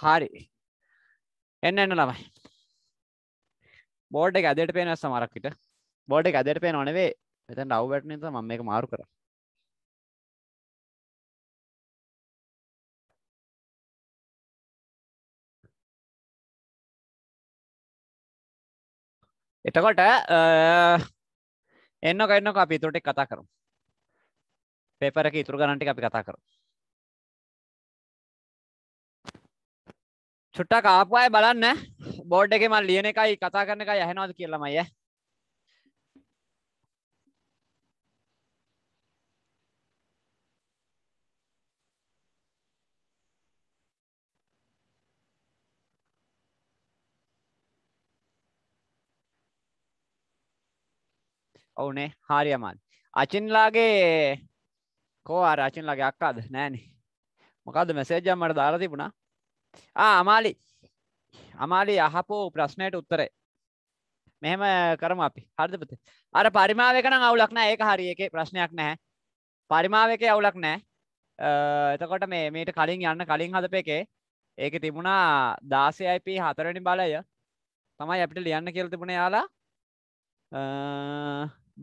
හරි එන්න එන්න ළමයි බෝඩ් එක ඇදට පේන සමරක් විට බෝඩ් එක ඇදට පේන නොනවේ මෙතන අවබැට් නිසා මම මේක මාරු කරා එතකොට එන්න කන්නක අපි තුරටෙක් කතා කරමු පේපර එක ඉතුරු ගණන්ටි අපි කතා කරමු චුට්ටා කාපුය බලන්න බෝඩ් එක මල් ලියන එකයි කතා කරන එකයි ඇහෙනවාද කියලමයි ඔවුනේ හාරි අමාල් අචින්ලාගේ කෝ අර අචින්ලාගේ අක්කාද නෑනේ මොකද මෙසේජ්ජම් මට දාලා තිබුණා අමාලි අමාලි අහපෝ ප්‍රශ්නයට උත්තරේ මෙහෙම කරම අපි හරිදපත අර පරිමාවකන අවුලක් නෑ ඒක හරි එක ප්‍රශ්නයක් නැහැ පරිමාවක අවුලක් නෑ එතකොට මේ මේට කලින් යන්න කලින් හදප එකේ ඒක තිබුණා දාසයයිප හතරනි බලය තමයි අපිට ලියන්න කියල තිබුණ යාලා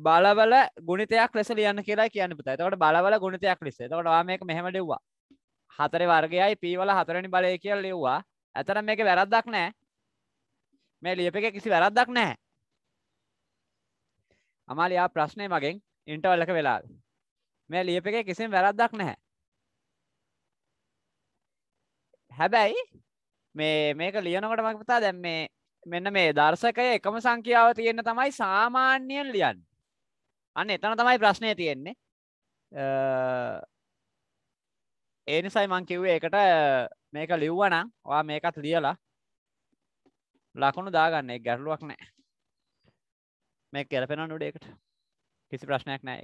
බලවල ගුණතයක් ලෙස ලියන්න කියලා කියන්න පුත තකට බලවල ගුණතයක් ලෙස තකට මේක මෙහමඩෙව්වා හතර වර්ගයයි පීවල හතරනි බලය කියල් ලිව්වා ඇතර මේක වැරද්දක් නෑ මේ ලියප එක කිසි වැරද්දක් නෑ අමාලයා ප්‍රශ්නය මගෙන් ඉන්ටවල්ලක වෙලා මේ ලියප එක කිසිම වැරද්දක් නැහැ හැබැයි මේ මේක ලියනකට මක්පතා දැම් මේ මෙන්න මේ දර්ශකය එකම සංඛ්‍යාව තියෙන්න තමයි සාමාන්‍යයෙන් ලියන් අන්න එතන තමයි ප්‍රශ්නය තියෙන්නේ ඒ නිසයි මං කිව්වේ එකට මේක ලිව්වනම් ඔයා මේකත් ලියලා ලකුණු දාගන්න එක් ගැටලුවක් නෑ මේ කෙලපෙන නුඩේකට කිසි ප්‍රශ්නයක් නෑ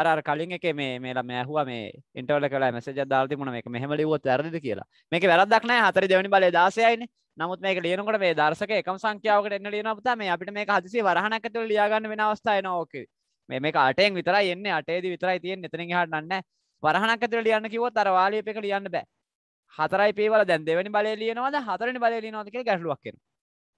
අර අර කලින් එක මේ මේලා මෑහුව මේ ඉන්ටවල කලා මැසජ දාති මුණ මේ මෙහම ලිවොත් වැරදිද කියලා මේක වැරදක් නෑ හතර දෙවනි බල දාසයයින නමුත් මේක ලියනකට මේ දර්ශක එකම සංඛ්‍යාවකට එන්න ලියනපුත මේ අපිට මේ හදිසි වරහනකතුල ලියාගන්න වෙන අවස්ථායන ඕකේ මේ මේ අටයෙන් විතරයි එන්නේ අටේද විතරයි තියෙන් එතනින් හට නන්න වරහනක් ඇතුළට ලියන්න කිව්වොත් අර වාලියප එක ලියන්න බෑ. හතරයි පේවල දැන් දෙවෙනි බලය ලියනවාද හතරවෙනි බලය ලියනවාද කියලා ගැටලුවක් එනවා.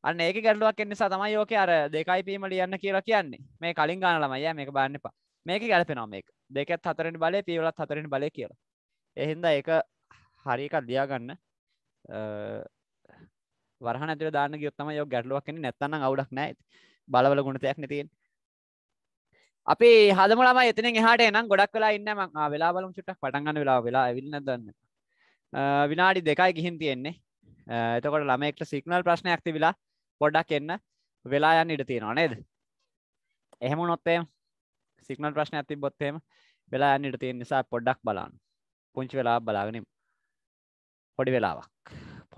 අන්න ඒක ගැටලුවක් එන්න නිසා තමයි ඕකේ අර දෙකයි පීම ලියන්න කියලා කියන්නේ. මේ කලින් ගාන ළමයි යා මේක බලන්න එපා. මේක ගැලපෙනවා මේක. දෙකත් හතරවෙනි බලය පීවලත් හතරවෙනි බලය කියලා. ඒ හින්දා ඒක හරි එකක් ලියා ගන්න. වරහන ඇතුළේ දාන්න ගියොත් තමයි ඔය ගැටලුවක් එන්නේ නැත්නම් අවුලක් නැහැ. බලවල ගුණතයක් නේ තියෙන්නේ. අපි හදමලම එතන එහට එනම් ගොඩක් කලා ඉන්න ම වෙලා බලම් චුට්ටක් පටන්ගන්න වෙලා වෙලා ඇවිල්න්න දන්න විනාඩි දෙකයි ගිහින් තියෙන්නේ එතකොට ළමෙක්ට සිගනල් ප්‍රශ්න ඇක්ති වෙලා පොඩ්ඩක් එන්න වෙලා යන්න ඉඩ තියෙනවා නේද එහෙම නොත්තේ සිගනල් ප්‍රශ්න ඇති බොත්තේම වෙලා යන්න ඉට තියෙන නිසා පොඩ්ඩක් බලාන්න පුංචි වෙලා බලාගනම් පොඩි වෙලාවක්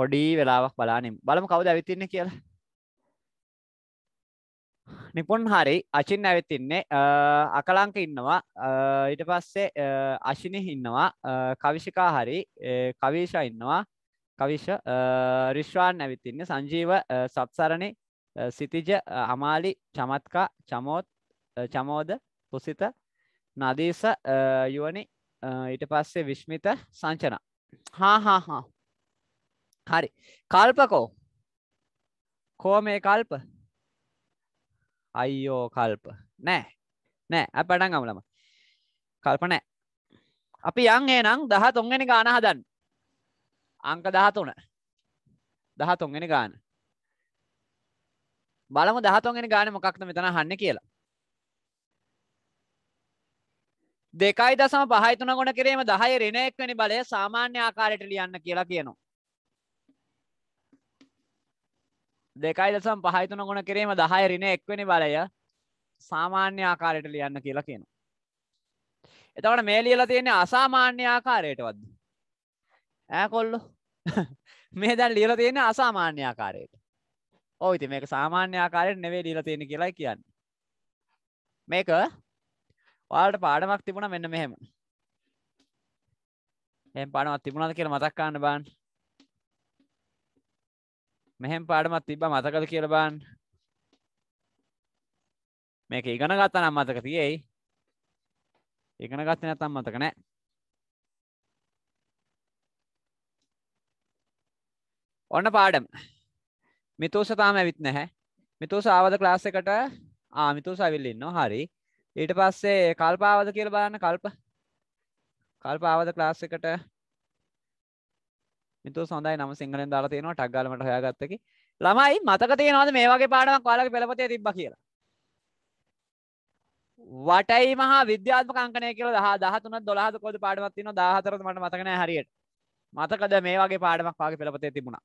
පොඩි වෙලාවක් බලානම් බලම කවද ඇවිතින්න කියලා නිපොන් හරි අචින් ඇවිතින්නේ අකලංක ඉන්නවා ඊට පස්සේ අශිනි ඉන්නවා කවිශිකා හරි කවේශ ඉන්නවා කවිශ රිශ්වාන් ඇවිතින්නේ සංජීව සත්සරණ සිතිජ අමාලි චමත්කා චමෝත් චමෝද පුසිත නදීස යුවනි ඊට පස්සේ විශ්මිත සංචන හා හා හා හරි කල්පකෝ කෝ මේ කල්ප අයියෝ කල්ප නෑ නෑ අප පටන් ගමලම කල්ප නෑ අපි යන් ඒනම් දහ තුන්ගෙන ගාන හදන් අංක දහතුන දහ තුන්ගෙන ගාන බලමු දහතුන්ගෙන ගාන මොකක්ද මෙතන හන්න කියලා දෙකයි දසම පහයි තුන ගොඩ කිරීම දහය රිනයෙක් වැනි බලය සාමාන්‍ය ආකාරයට ලියන්න කියලා කියනවා දෙකයි දසම් පහහිතුන ගුණ කිරීම දහය රින එක්වනි බලය සාමාන්‍ය ආකාරයට ලියන්න කියලා කියන. එතවට මේ ලියල තියෙන්නේ අසාමාන්‍ය ආකාරයට වද. ඇකොල්ලො මේ දැන් ලියල තියෙන අසාමාන්‍ය ආකාරයට ඕයිති මේක සාමාන්‍ය ආකාරයට නෙවේ ලියල තියෙන කියලා කියන්න. මේක වාලට පාඩමක් තිබුණ මෙන්න මෙහෙම එම් පනවත් තිබුණද කියලා මතක් කාන්න බාන්න මෙහෙම පාඩමත් තිබ මතකද කියලබාන් මේක ඉගන ගත්ත නම් මතක තියෙයි ඉගන ගත්ත නැතම් මතක නෑ ඔන්න පාඩම් මිතුස තාම ඇවිත් නැහැ මිතුස ආවද ක්ලාස් එකට ආමිතුස ඇවිල්ලින්න හරි ඊට පස්සේ කල්පාවද කියල බලන්න කල්ප කල්පාවද ක්ලාස් එකට මිතු සොඳයි නම සිංහලෙන් දාලා තියෙනවා ටක් ගාලා මට හොයාගත්තකි ළමයි මතක තියෙනවද මේ වගේ පාඩමක් ඔයාලගේ පෙළපතේ තිබ්බා කියලා වටයි මහා විද්‍යාත්මක අංකණය කියලා 10 13 12 කොහොද පාඩමක් තියෙනවා 14ද මට මතක නැහැ හරියට මතකද මේ වගේ පාඩමක් වාගේ පෙළපතේ තිබුණා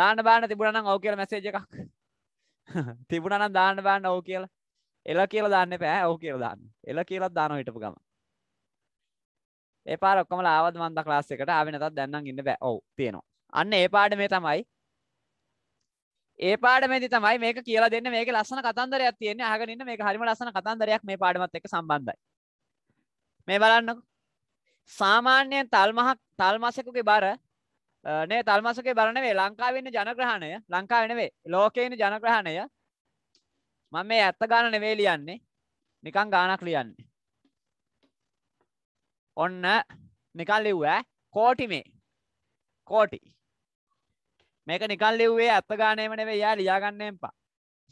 දාන්න බාන්න තිබුණා නම් ඔව් කියලා මැසේජ් එකක් තිබුණා නම් දාන්න බාන්න ඔව් කියලා එල කියලා දාන්න එපා ඔව් කියලා දාන්න එල කියලා දානවා හිටපු ගමන් ඒ පාර ඔක්කොම ආවද මන්ද ක්ලාස් එකට ආවේ නැතත් දැන් නම් ඉන්න බෑ. ඔව් තියෙනවා. අන්න ඒ පාඩමේ තමයි ඒ පාඩමේදී තමයි මේක කියලා දෙන්නේ මේකේ ලස්සන කතන්දරයක් තියෙන්නේ. අහගෙන ඉන්න මේක හරිම ලස්සන කතන්දරයක් මේ පාඩමත් එක්ක සම්බන්ධයි. මේ බලන්නකෝ. සාමාන්‍යයෙන් තල්මහක් තල්මසෙකුගේ බර නේ තල්මසකේ බර නෙවෙයි ලංකාවේ ඉන්න ජනග්‍රහණය ලංකාවේ නෙවෙයි ලෝකේ ඉන්න ජනග්‍රහණය මම මේ ඇත්ත ගාන නෙවෙයි ලියන්නේ නිකන් ගානක් ලියන්නේ ඔන්න නිකන් ලිව්වා කෝටි මේ කෝටි මේක නිකන් ලිව්වේ අත්ත ගානේම නෙවෙයි යා ලියා ගන්න එපා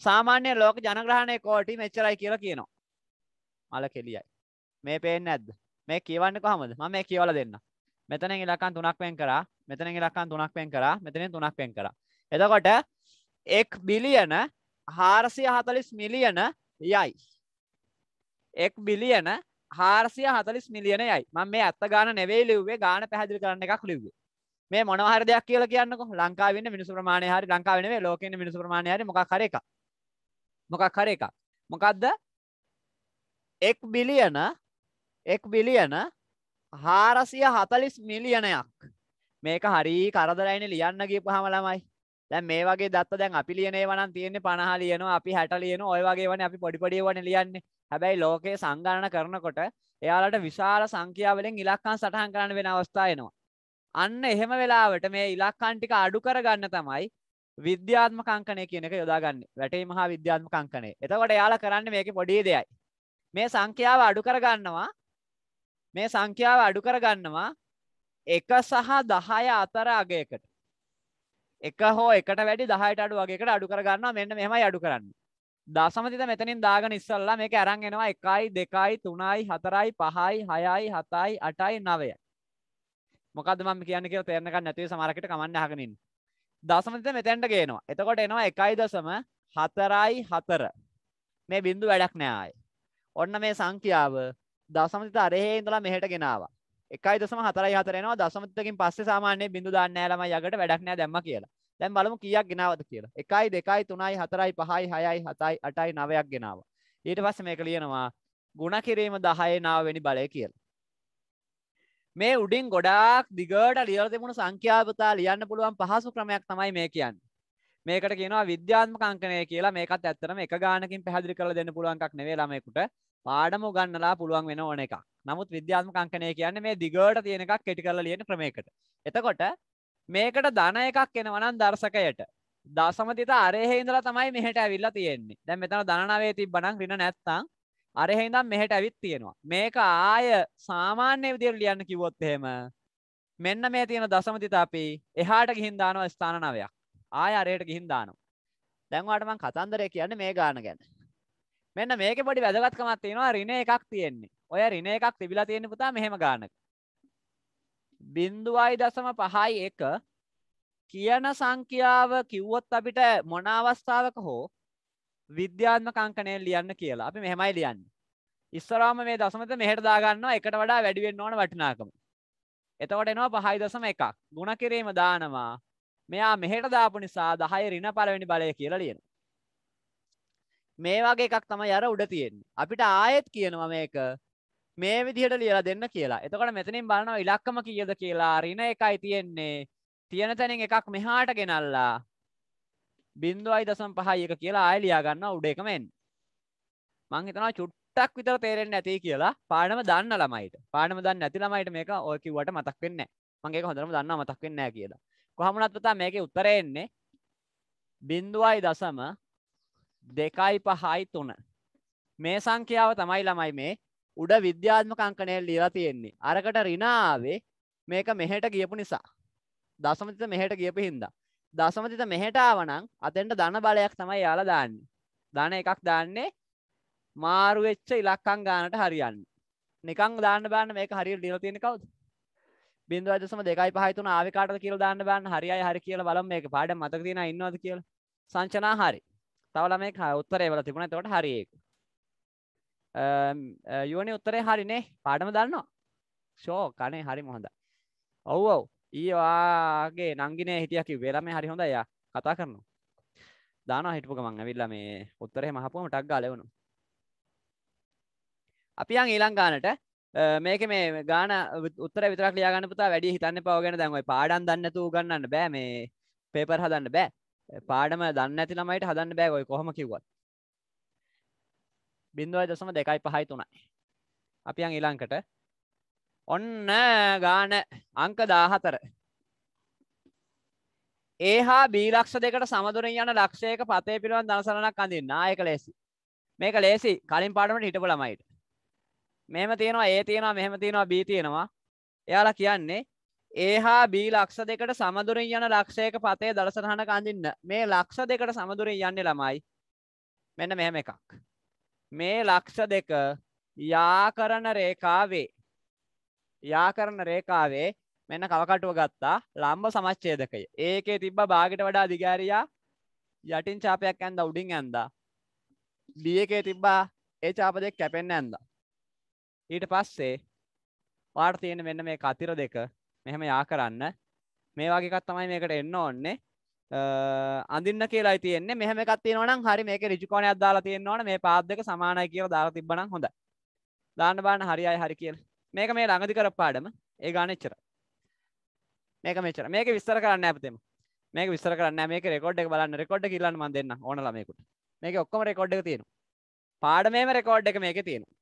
සාමාන්‍ය ලෝක ජනග්‍රහණය කෝටි මෙච්චරයි කියලා කියනවා මල කෙලියයි මේ පේන්නේ නැද්ද මේ කියවන්නේ කොහමද මම මේ කියවලා දෙන්න මෙතනින් ඉලක්කම් තුනක් වෙන් කරා මෙතනින් ඉලක්කම් තුනක් වෙන් කරා මෙතනින් තුනක් වෙන් කරා එතකොට 1 බිලියන 440 මිලියන යයි 1 බිලියන හාරසිය හතලිස් මිලියනයයි මං මේ ඇත්ත ගාන නෙවෙයි ලිව්වේ ගාන පැහදිලි කරන්න එකක් ලිව්වේ මේ මොනහර දෙයක් කියලා කියන්නකො ලංකාවෙන්න මිනිසු ප්‍රමාණය හරි ලංකාව නෙවෙයි ලෝකෙන්න මිනිසු ප්‍රමාණය හරි මොකක් හරි එකක් මොකක් හරි එකක් මොකක්ද එක් බිලියන එක් බිලියන හාරසිය හතලිස් මිලියනයක් මේක හරි කරදරයින ලියන්න ගිය පහම ළමයි දැන් මේ වගේ දත්ත දැන් අපි ලියන ඒවා නම් තියෙන්නේ 50 ලියනවා අපි 60 ලියනවා ඔය වගේ ඒවානේ අපි පොඩි පොඩි ඒවානේ ලියන්නේ. හැබැයි ලෝකයේ සංගණන කරනකොට එයාලට විශාල සංඛ්‍යාවලින් ඉලක්කම් සටහන් කරන්න වෙන අවස්ථා එනවා. අන්න එහෙම වෙලාවට මේ ඉලක්කම් ටික අඩු කරගන්න තමයි විද්‍යාත්මක අංකණය කියන එක යොදාගන්නේ. වැටීම හා විද්‍යාත්මක අංකණය. එතකොට එයාලා කරන්නේ මේකේ පොඩි දෙයයි. මේ සංඛ්‍යාව අඩු කරගන්නවා මේ සංඛ්‍යාව අඩු කරගන්නවා එක සහ දහය අතර අගයකට එක හෝ එකට වැඩි දහයට අඩු වගේකට අඩු කරගන්න මෙන්න මෙහමයි අඩු කරන්න දසමතිත මෙතනින් දාග නිස්සල්ලා මේක අරන් එනවා එකයි දෙකයි තුනයි හතරයි පහයි හයයි හතයි අටයි නවය මොකද මම කියන්න කියලා තේරෙනකන් නැතිව සමහරකට කමන්න අහගෙනින් දසමතිත මෙතෙන්ට ගේනවා එතකොට එනවා එකයි දසම හතරයි හතර මේ බිඳු වැඩක් නෑ ආයි ඔන්න මේ සංඛ්‍යාව දසමතිත අරහේ ඉඳලා මෙහෙට ගෙනාවා එකයි දසම හතරයි හතරනවා දසමතකින් පස්සේ සාමාන්‍ය බිඳු දාන්න ළම යකට වැඩක් නෑ දැම්ම කියලා දැන් බලමු කියක් ගෙනාවද කියලා එකයි දෙකයි තුනයි හතරයි පහයි හයයි හතයි අටයි නවයක් ගෙනාව ඊට පස්ස මේක ලියනවා ගුණ කිරීම දහයේ නාවවෙනි බලය කියලා මේ උඩින් ගොඩාක් දිගට ලියල තිබුණු සංඛ්‍යාපතා ලියන්න පුළුවන් පහසු ක්‍රමයක් තමයි මේ කියන්න මේකට කියනවා විද්‍යාත්මක අංකනය කියලා මේකත් ඇත්තටම එක ගානකින් පැහැදිලි කරලා දෙන්න පුළුවන් එකක් නෙවෙයි ළමයෙකුට. පාඩම උගන්නලා පුළුවන් වෙන ඕන එකක්. නමුත් විද්‍යාත්මක අංකනය කියන්නේ මේ දිගට තියෙන එකක් කෙටි කරලා ලියන ක්‍රමයකට. එතකොට මේකට ධන එකක් එනවා නම් දර්ශකයට දශමතිත අරෙහි ඉඳලා තමයි මෙහෙට ඇවිල්ලා තියෙන්නේ. දැන් මෙතන ධන නවයේ තිබ්බනම් ඍණ නැත්තම් අරෙහි ඉඳන් මෙහෙට ඇවිත් තියෙනවා. මේක ආය සාමාන්‍ය විදිහට ලියන්න කිව්වොත් එහෙම මෙන්න මේ තියෙන දශමතිත අපි එහාට ගිහින් දානවා ස්ථාන නවයක්. ආය අරයට ගිහින් දානවා. දැන් ඔයාට මම කතන්දරය කියන්නේ මේ ගාන ගැන. මෙන්න මේකේ පොඩි වැදගත්කමක් තියෙනවා ඍණ එකක් තියෙන්නේ. ඔය ඍණ එකක් තිබිලා තියෙන පුතා මෙහෙම ගානක. 0.51 කියන සංඛ්‍යාව කිව්වොත් අපිට මොන අවස්ථාවක හෝ විද්‍යාත්මක අංකණයෙන් ලියන්න කියලා. අපි මෙහෙමයි ලියන්නේ. ඉස්සරහම මේ දශමත මෙහෙට දාගන්නවා එකට වඩා වැඩි වෙන්න ඕන වටිනාකම. එතකොට එනවා 5.1. ಗುಣ කිරීම දානවා මෙයා මෙහෙට දාපු නිසා දහය රින පළවෙනි බලය කියලා ලියන මේ වගේ එකක් තමයි අර උඩ තියෙන්නේ අපිට ආයෙත් කියනවා මේක මේ විදිහට ලියලා දෙන්න කියලා එතකොට මෙතනින් බලනවා ඉලක්කම කියද කියලා රින එකයි තියෙන්නේ තියෙන තැනින් එකක් මෙහාට ගෙනල්ලා බින්දුවයි දසම් පහයි එක කියලා ආය ලියා ගන්නවා උඩ එකම එන්න. මං හිතනවා චුට්ටක් විතර තේරෙන්නේ නැති කියලා පාඩම දන්න ළමයිට. පාඩම දන්නේ නැති ළමයිට මේක ඔය කිව්වට මතක් වෙන්නේ නැහැ. මං ඒක හොඳටම දන්නවා මතක් වෙන්නේ නැහැ කියලා. කොහමුණත් පුතා මේකේ උත්තරය එන්නේ බිඳුවයි දශම දෙකයි පහයි තුන මේ සංඛ්‍යාව තමයි ළමයි මේ උඩ විද්‍යාත්මක අංකණය ලියලා තියෙන්නේ අරකට රිනාවේ මේක මෙහෙට ගියපු නිසා දශමතිත මෙහෙට ගියපු හින්දා දශමතිත මෙහෙට ආවනම් අතෙන්ට ධන බලයක් තමයි යාලා දාන්නේ ධන එකක් දාන්නේ මාරු වෙච්ච ඉලක්කම් ගානට හරියන්නේ නිකන් දාන්න බලන්න මේක හරියට ලියලා තියෙන්නේ කවුද බින්දුව දශම දෙකයි පහයි තුන ආවේ කාටද කියලා දාන්න බලන්න හරියයි හරි කියලා බලමු මේක පාඩම් මතක තියෙනා ඉන්නවද කියලා සංචනා හරි තව ළමෙක් උත්තරේ වල තිබුණා එතකොට හරි ඒක යුවනි උත්තරේ හරිනේ පාඩම දන්නවා ෂෝ කනේ හරි මොහොඳ ඔව් ඔව් ඊවාගේ නංගිනේ හිටියා කිව්වේ ළමේ හරි හොඳයි යා කතා කරනවා දානවා හිටපු ගමන් ඇවිල්ලා මේ උත්තරේ මහපුවම ටක් ගාලා එවනවා අපි යන් ඊළඟ ගානට මේක මේ ගාන උත්තර විතරක් ලියාගන්න පුතා වැඩි හිතන්න පවගෙන දැන්වයි පාඩන් දන්නතු ගන්නන්න බෑ මේ පේපර් හදන්න බෑ පාඩම දන්න ඇති ළමයිට හදන්න බෑ ඔයි කොහොම කිවත් බින්දුවයි දසම දෙකයි පහයි තුනයි අපි අන් ඉලංකට ඔන්න ගාන අංක දාහතර ඒහා බීලක්ෂ දෙකට සමදුරින් යන ලක්ෂයක පතේ පිළුවන් දනසරණක් අඳින් නායක ලේසි මේක ලේසි කලින් පාඩමට හිටපු ළමයිට මෙහෙම තියෙනවා ඒ තියෙනවා මෙහෙම තියෙනවා B තියෙනවා. එයාලා කියන්නේ ඒ හා B ලක්ෂ දෙකට සමදුරින් යන ලක්ෂයක පතේ දලසටහනක අඳින්න. මේ ලක්ෂ දෙකට සමදුරින් යන්නේ ළමයි. මෙන්න මෙහෙම එකක්. මේ ලක්ෂ දෙක යාකරන රේඛාවේ යාකරන රේඛාවේ මෙන්න කවකටුව ගත්තා ලම්බ සමච්ඡේදකය. ඒකේ තිබ්බ භාගයට වඩා දිගෑරියා යටින් චාපයක් ඇන්දා උඩින් ඇන්දා. B එකේ තිබ්බා ඒ චාප දෙක කැපෙන්න ඇන්දා. ඊට පස්සේ ඔයාට තියෙන මෙන්න මේ කතිර දෙක මෙහෙම යා කරන්න මේ වගේ එකක් තමයි මේකට එන්න ඕනේ අඳින්න කියලායි තියෙන්නේ මෙහෙම එකක් තියෙනවා නම් හරි මේකේ ඍජු කෝණයක් දාලා තියෙන්න ඕන මේ පාද දෙක සමානයි කියලා දාලා තිබ්බනම් හොඳයි දාන්න බලන්න හරියයි හරි කියලා මේක මේ ළඟදි කරපාඩම ඒ ගාන එච්චරයි මේක මෙච්චර මේක විස්තර කරන්න නෑ පුතේම මේක විස්තර කරන්න නෑ මේක රෙකෝඩ් එක බලන්න රෙකෝඩ් එක ඉල්ලන්න මම දෙන්නම් ඕන ළමයෙකුට මේක ඔක්කොම රෙකෝඩ් එක තියෙනවා පාඩමේම රෙකෝඩ් එක මේකේ තියෙනවා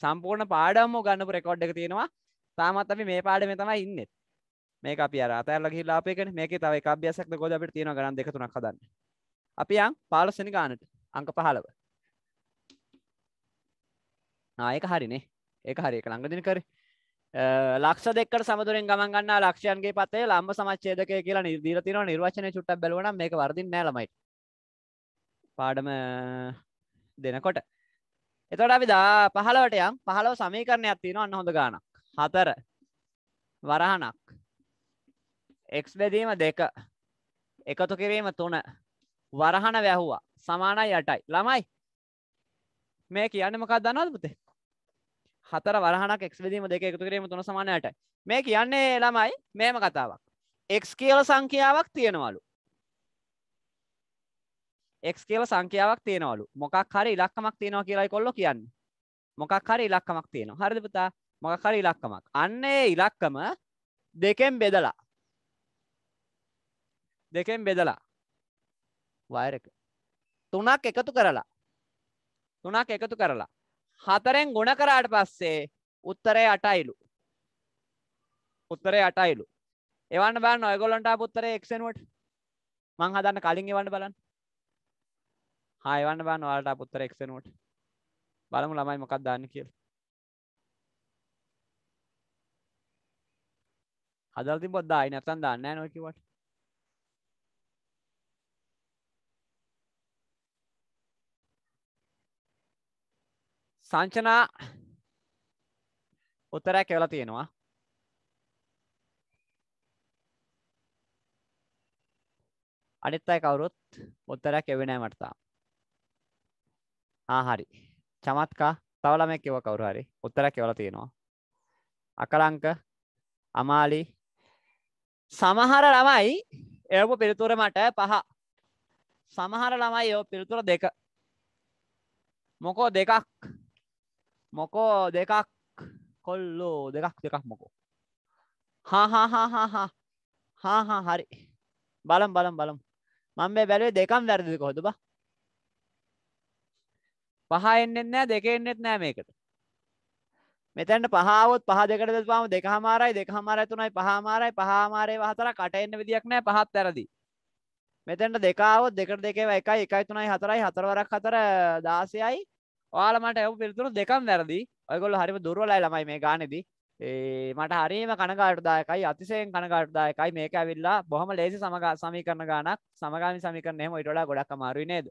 සම්පූර්ණ පාඩම්ම ගන්නපු රෙකෝඩ් එක තියෙනවා තාමත් අපි මේ පාඩමේ තමයි ඉන්නේ මේක අපි අර අතෑරලා ගිහිල්ලා ආපේකනේ මේකේ තව එක අභ්‍යාසයක්ද ගොඩ අපිට තියෙනවා ගණන් දෙක තුනක් හදන්න අපි යන් 15 වෙනි ගානට අංක 15 ආ ඒක හරිනේ ඒක හරි ඒක ළඟදින කරේ ලක්ෂ දෙකට සමතුරෙන් ගමන් ගන්නා ලක්ෂයන්ගේ පතේ ලම්බ සමච්ඡේදකය කියලා දීලා තියෙනවා නිර්වචනය චුට්ටක් බලුවා නම් මේක වර්ධින්නේ නැහැ ළමයි පාඩම දෙනකොට එතකොට අපි 15ට යම් 15 සමීකරණයක් තියෙනවා අන්න හොඳ ගාණක්. 4 වරහණක්. x බෙදීම 2 එකතු කිරීම 3 වරහණ වැහුවා සමානයි 8යි. ළමයි මේ කියන්නේ මොකක්ද දන්නවද පුතේ? 4 වරහණක් x බෙදීම 2 එකතු කිරීම 3 සමානයි 8යි. මේ කියන්නේ ළමයි මේම කතාවක්. x කියලා සංඛ්‍යාවක් තියෙනවලු. x කියලා සංඛ්‍යාවක් තියෙනවලු. මොකක් හරි ඉලක්කමක් තියෙනවා කියලායි කොල්ලෝ කියන්නේ. මොකක් හරි ඉලක්කමක් තියෙනවා. හරිද පුතා? මොකක් හරි ඉලක්කමක්. අන්න ඒ ඉලක්කම දෙකෙන් බෙදලා දෙකෙන් බෙදලා වයර් එක තුනක් එකතු කරලා තුනක් එකතු කරලා හතරෙන් ගුණ කරාට පස්සේ උත්තරය 8යිලු උත්තරය 8යිලු එවන්න බලන්න ඔයගොල්ලන්ට ආපු උත්තරේ x වෙනුවට මං හදන්න කලින් එවන්න බලන්න හායවන්න බා නොවාලට පුත්තර එක්සනුවට බලමු ළමයි මොකක් දාන්න කියලා හදල් තිබොත් දායි නැත්තම් දාන්න නෑ නෝ කිව්වට සංචනා උත්තරයක් එවලා තියෙනවා අනිත් අය කවුරුත් උත්තරයක් එවෙන්නේ නැහැ මට තාම ආහරි චමත්කා තවලම කිව කවරු හරි උත්තර කෙවල තියෙනවා අකලංක අමාලි සමහර ළමයි එවපු පිළිතුර මට පහ සමහර ළමයි ඒ පිළිතුර දෙක මොකෝ දෙකක් මොකෝ දෙකක් කොල්ලෝ දෙකක් දෙකක් මොකෝ හා හා හරි බලම් බලම් බලම් මම මේ බැලුවේ දෙකම් වැරදිද කොහොද බා පහ එන්නෙත් නෑ දෙක එන්නෙත් නෑ මේකට මෙතැන්ට පහාවොත් පහ දෙකට දෙපාම දෙක හමාරයි දෙක හමාරයි තුනයි පහ හමාරයි පහ හමාරේ හතර කට එන්න විදියක් නෑ පහත් ඇරදි මෙතැන්ට දෙකාවොත් දෙකට දෙකේව එකයි එකයි තුනයි හතරයි හතරවරක් හතර දාසයයි ඔයාලමට එව පිළිතුරු දෙකම් වැරදි ඔයගොල්ලෝ හරිම දුර්වලයි ළමයි මේ ගානේදී ඒ මට හරිම කනගාටුදායකයි අතිශයෙන් කනගාටුදායකයි මේක ඇවිල්ලා බොහොම ලේසි සමග සමීකරණ ගානක් සමගාමී සමීකරණ එහෙම ඊට වඩා ගොඩක් අමාරුයි නේද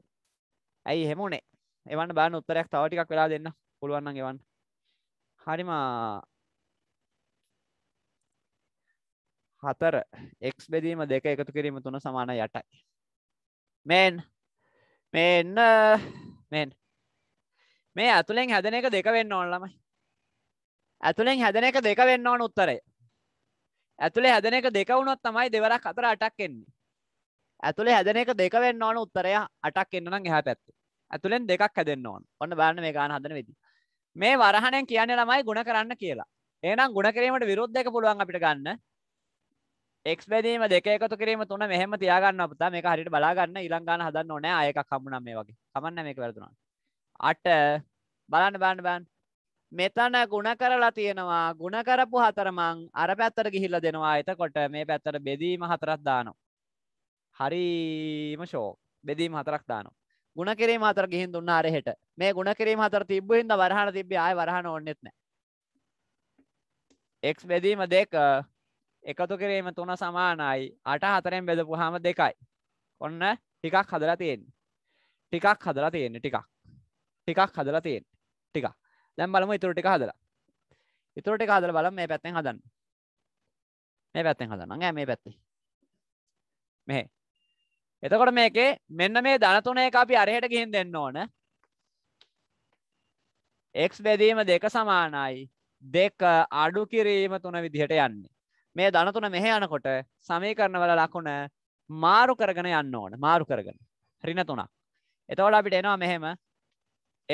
ඇයි එහෙම උනේ එවන්න බෑන උත්තරයක් තවටිකක් වෙලා දෙන්න පුළුවන්න එවන්න හරිම හතර එක්ස් බෙදීම දෙක එකතු කිරීම තුන සමාන යටයි මෙන් මෙන්න මෙන් මේ ඇතුළෙන් හැදන එක දෙක වෙන්න ඕන ළමයි ඇතුළෙන් හැදන එක දෙක වෙන්න ඕන උත්තරය ඇතුළේ හැදන එක දෙක වුණොත් තමයි දෙවරක් අතර අටක් එන්නේ ඇතුළේ හැදන එක දෙක වෙන්න ඕන උත්තරය අටක් එන්න නම් එහා පැත්තේ ඇතුළෙන් දෙකක් ඇදෙන්න්න ඕන් ඔන්න බාන මේ ගාන හදන වෙදි මේ වරහණයෙන් කියන්නේ ළමයි ගුණ කරන්න කියලා ඒනම් ගුණ කිරීමට විරුද්ධක පුළුවන් අපිට ගන්න එක් බැදීම දෙක එකතු කිරීම තුන මෙහෙම තියාගන්න අපත මේ හරිට බලාගන්න ඉළංගාන හදන්න ඕනෑ අයක කමුණම් මේ වගේ කමන්න මේක වැරදුනා අට බලන්න බාන්න බෑන් මෙතන ගුණ කරලා තියෙනවා ගුණ කරපු හතරමං අර පැත්තර ගිහිල්ල දෙනවා එතකොට මේ පැත්තට බෙදීම හතරක් දානවා හරිම ෂෝ බෙදීම හතරක් දානවා ගුණ කිරීම හතර ගිහින් දුන්නා අරහෙට. මේ ගුණ කිරීම හතර තිබ්බු හින්දා වරහන තිබ්බේ ආයෙ වරහන ඕන්නෙත් නැහැ. x බෙදීම 2 එකතු කිරීම 3 සමානයි 8 4ෙන් බෙදපුවාම 2යි. ඔන්න ටිකක් හදලා තියෙන්නේ. ටිකක් හදලා තියෙන්නේ ටිකක්. ටිකක් හදලා තියෙන්නේ. ටිකක්. දැන් බලමු ඊටු ටික හදලා. ඊටු ටික හදලා බලමු මේ පැත්තෙන් හදන්න. මේ පැත්තෙන් හදන්න. නෑ මේ පැත්තේ. මෙහෙ එතකොට මේකේ මෙන්න මේ ධන තුන එක අපි අරහෙට ගිහින් දෙන්න ඕන. x බෙදීම 2 සමානයි 2 අඩු කිරීම 3 විදිහට යන්නේ. මේ ධන තුන මෙහෙ යනකොට සමීකරණවල ලකුණ මාරු කරගෙන යන්න ඕන. මාරු කරගෙන. ඍණ තුනක්. එතකොට අපිට එනවා මෙහෙම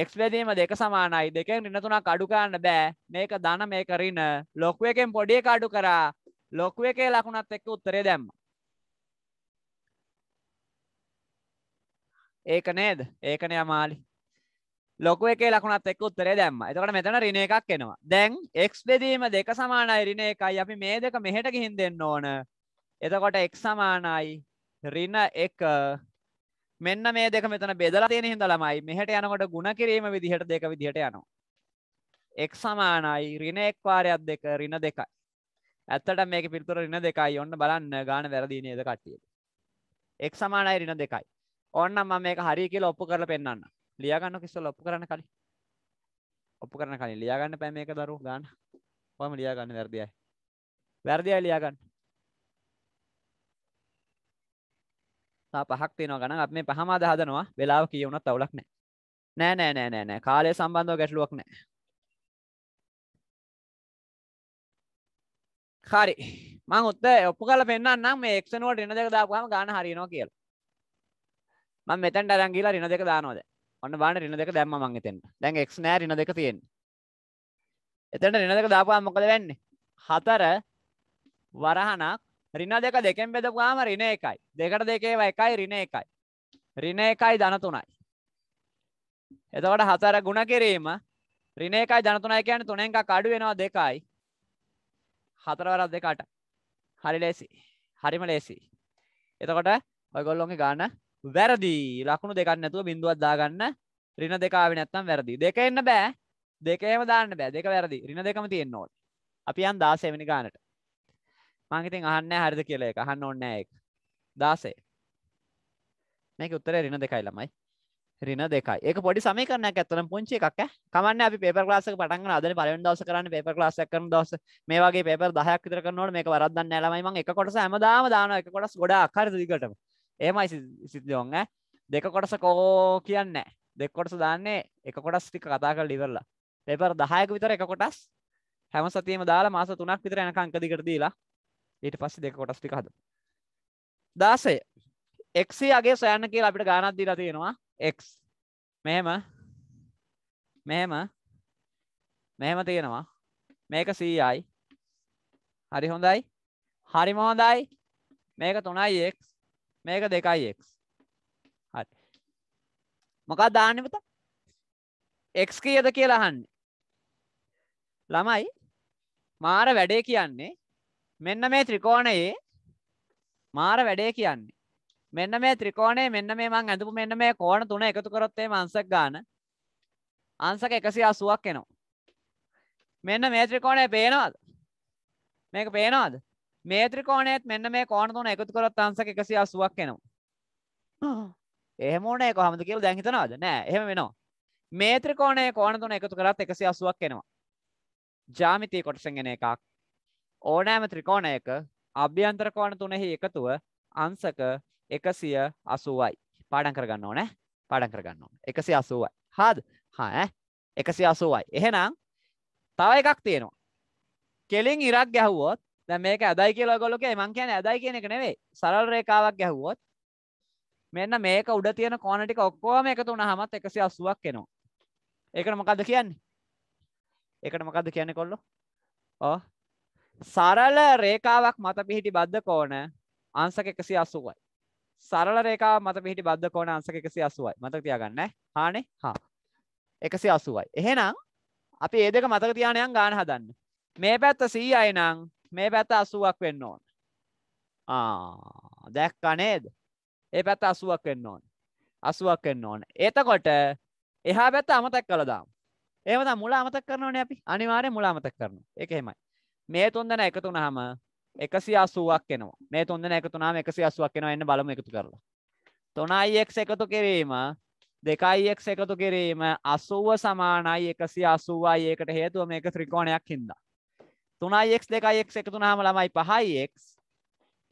x බෙදීම 2 සමානයි 2 ඍණ තුනක් අඩු කරන්න බෑ. මේක ධන මේක ඍණ ලොකු එකෙන් පොඩි එක අඩු කරා ලොකු එකේ ලකුණත් එක්ක උත්තරේ දැම්මා. ඒක නේද ඒකන යමාලි ලොක එක ලකුණත් එක් උත්තරේ දැම්ම එතකට මෙතන රින එකක් එනවා දැන් එක්ස් බෙදීම දෙක සමානයි රින එකයි අපි මේ දෙක මෙහෙට ගිහින් දෙන්න ඕන එතකොට එක් සමානයි රින එක මෙන්න මේ දෙක මෙතන බෙදලා තියෙන හින්දා ළමයි මෙහෙට යනකොට ಗುಣ කිරීම විදිහට දෙක විදිහට යනවා එක් සමානයි රින එක් වාරයක් දෙක රින දෙකයි ඇත්තට මේක පිළිතුර රින දෙකයි ඔන්න බලන්න ගාන වැරදි නේද කට්ටියට එක් සමානයි රින දෙකයි ඕන්න ම මේක හරි කියල ඔප්පු කරල පෙන්න්න ලියගන්න කිස්සල් ඔප්පු කරන කලින් ඔප්පු කරන කලින් ලියගන්න පැ මේක දරු ගන්න පම ලියගන්න වැරදියි වැරදියි ලියගන්න පහක් තියනවා ගන අප මේ පහමද හදනවා වෙලාව කියවුණත් තවලක් නෑ නෑ නෑ නෑ නෑ නෑ කාලය සම්බන්ධව ගැටලුවක් නෑ හරි මං උත්ත ඔප්පු කල පෙන්න්නම් මේ එක්ෂනුවට එන දෙක දාපුහම ගන්න හරිනවා කියලා මම මෙතනට අරන් ගිහලා ඍණ දෙක දානවාද? ඔන්න බලන්න ඍණ දෙක දැම්මා මං එතෙන්ට. දැන් x නෑ ඍණ දෙක තියෙන්නේ. එතනට ඍණ දෙක දාපුවාම මොකද වෙන්නේ? 4 වරහණක් ඍණ දෙක දෙකෙන් බෙදපුවාම ඍණ 1යි. දෙකට දෙකේව 1යි ඍණ 1යි. ඍණ 1යි ධන 3යි. එතකොට 4 ගුණ කිරීම ඍණ 1යි ධන 3යි කියන්නේ 3න් එකක් අඩු වෙනවා 2යි. 4 වරක් 2 8. හරි ලේසි. හරිම ලේසි. එතකොට ඔයගොල්ලෝගේ ගාන වැරදි ලකුණු දෙකන්න නැතුව බිඳුවත් දාගන්න රින දෙකාව නැත්තම් වැරදි දෙක එන්න බෑ දෙකේම දාන්න බෑ දෙක වැරදි රින දෙකම තියෙන්න ඕන අපි යන් දාසේවෙනි ගානට මං ඉතින් අහන්න හරිද කියලා එක අහන්න ඕනේ නෑ ඒක දාසේ මේක උත්තරේ රින දෙකයි ළමයි රින දෙකයි ඒක පොඩි සමීකරණයක් ඇත්තනම් පුංචි එකක් ඈ කමන්නේ අපි පේපර් ක්ලාස් එක පටන් ගන්න අදනේ පළවෙනි දවසේ කරන්නේ පේපර් ක්ලාස් එක කරන දවස් මේ වගේ පේපර් 10ක් විතර කරනකොට මේක වරද්දන්නේ නෑ ළමයි මං එක කොටස හැමදාම දානවා එක කොටස් ගොඩාක් හරිද දිගටම ඒමයි සිද්ධියෝන් දෙක කොටස කෝ කියන්න දෙක් කොටස දාන්නේ එක කොටස් ටික කතා කල් ඉවරලා පෙපර දහයක විතර එක කොටස් හැම සතියම දාලා මාස තුනක් විතර යන අංකදිකට දීලා ඊට පස්සේ දෙක කොටස් ටික හද දාසය එක්සි අගේ සොයන්න කියලා අපිට ගානක් දීලා තියෙනවා එක් මෙහෙම මෙහෙම මෙහෙම තියෙනවා මේක සීයයි හරි හොඳයි හරිම හොඳයි මේක තුනයි එක් මේක දෙකයි එක් හරි මොකක් දාන්නපත එක් කියද කියලාහන්න ළමයි මාර වැඩේ කියන්නේ මෙන්න මේ ත්‍රිකෝණයේ මාර වැඩේ කියන්නේ මෙන්න මේ ත්‍රිකෝණය මෙන්න මේ මං ඇඳපු මෙන්න මේ කෝණ තුන එකතු කරොත්තේ මංසක් ගාන අංසක එකසි අසුවක් එනවා මෙන්න මේ ත්‍රිකෝණය පේනවාද මේක පේනවාද මේ ත්‍රිකෝණයත් මෙන්න මේ කෝණ තුන එකතු කරොත් අංශක 180ක් එනවා. එහෙම ඕනේ කොහමද කියලා දැන් හිතනවද? නෑ, එහෙම වෙනවා. මේ ත්‍රිකෝණයේ කෝණ තුන එකතු කරත් 180ක් එනවා. ජ්‍යාමිතිය කොටසෙන් එන එකක්. ඕනෑම ත්‍රිකෝණයක අභ්‍යන්තර කෝණ තුනෙහි එකතුව අංශක 180යි. පාඩම් කරගන්න ඕනේ. පාඩම් කරගන්න ඕනේ. 180යි. හාද? හා ඈ. 180යි. එහෙනම් තව එකක් තියෙනවා. කෙලින් ඉරක් ගැහුවොත් දැන් මේක ඇදයි කියලා ඔයගොල්ලෝ කියේ මං කියන්නේ ඇදයි කියන එක නෙවෙයි සරල රේඛාවක් ගැහුවොත් මෙන්න මේක උඩ තියෙන කෝණ ටික ඔක්කොම එකතු වුණාමත් 180ක් එනවා ඒකට මොකද්ද කියන්නේ ඒකට මොකද්ද කියන්නේ කොල්ලෝ ඔව් සරල රේඛාවක් මත පිහිටි බද්ධ කෝණ අංශක 180යි සරල රේඛාව මත පිහිටි බද්ධ කෝණ අංශක 180යි. මතක තියාගන්න ඈ. හානේ. හා. 180යි. එහෙනම් අපි මේ දෙක මතක තියාගෙන යන් ගාන හදන්න. මේ පැත්ත 100යි නම් මේ පැත අසුවක් වෙන්න ඕන දැක් අනේද ඒ පැත්ත අසුවක් වෙන්න ඕන අසුවක් වෙන්න ඕන එතකොට එහා පැත්ත අමතක් කළදාම් ඒමද මුල අමතක් කරනවන අපි අනිවාරය මුල අමතක් කරන එක හෙමයි මේ තුන්දන එකතුන හම එකසි අසුවක් එනවා මේ තුන්දන එකතුනාම එකසි අසුවක් එෙනවා එන්න බලම එකතු කරලා තොනයික් එකතු කිරීම දෙකයික් එකතු කිරීම අසුව සමානයි එකසි අසුවයි ඒකට හේතුව මේක ත්‍රිකෝණයක් හින්දා 3x 2x එකතු වුනහම ළමයි 5x